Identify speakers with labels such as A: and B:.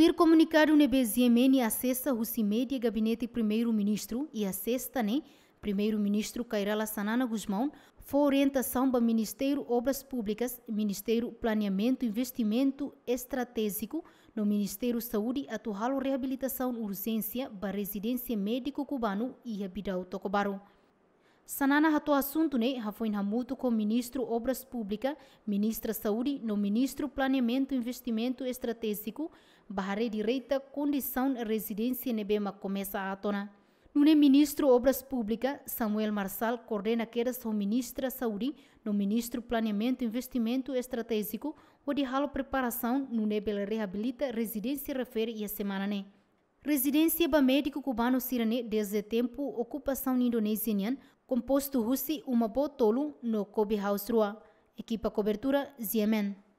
A: Per comunicar une Beziemeni a sexta Hucimedia Gabinete Primeiro-Ministro e a sexta, né? Primeiro-Ministro Cairala Sanana Guzmão, foi orientação para Ministério Obras Públicas, Ministério Planeamento e Investimento Estratégico, no Ministério Saúde, atual reabilitação urgência para residência médico cubano e Abidal Tocobaro. Sanana assunto né hafoin hamuto com ministro Obras Públicas, ministra Saúde, no ministro Planeamento e Investimento Estratégico, barre direita condição residência nebema né? começa a tona. Nune né? ministro Obras Públicas, Samuel Marçal coordena queras sua ministra Saúde, no ministro Planeamento e Investimento Estratégico, o de halo preparação nune né? bela reabilita residência refere e a semana ne. Residência ba médico cubano Sirane desde tempo ocupação indonesiana composto Rusi uma boa no Kobe House Rua, equipa cobertura Ziemen.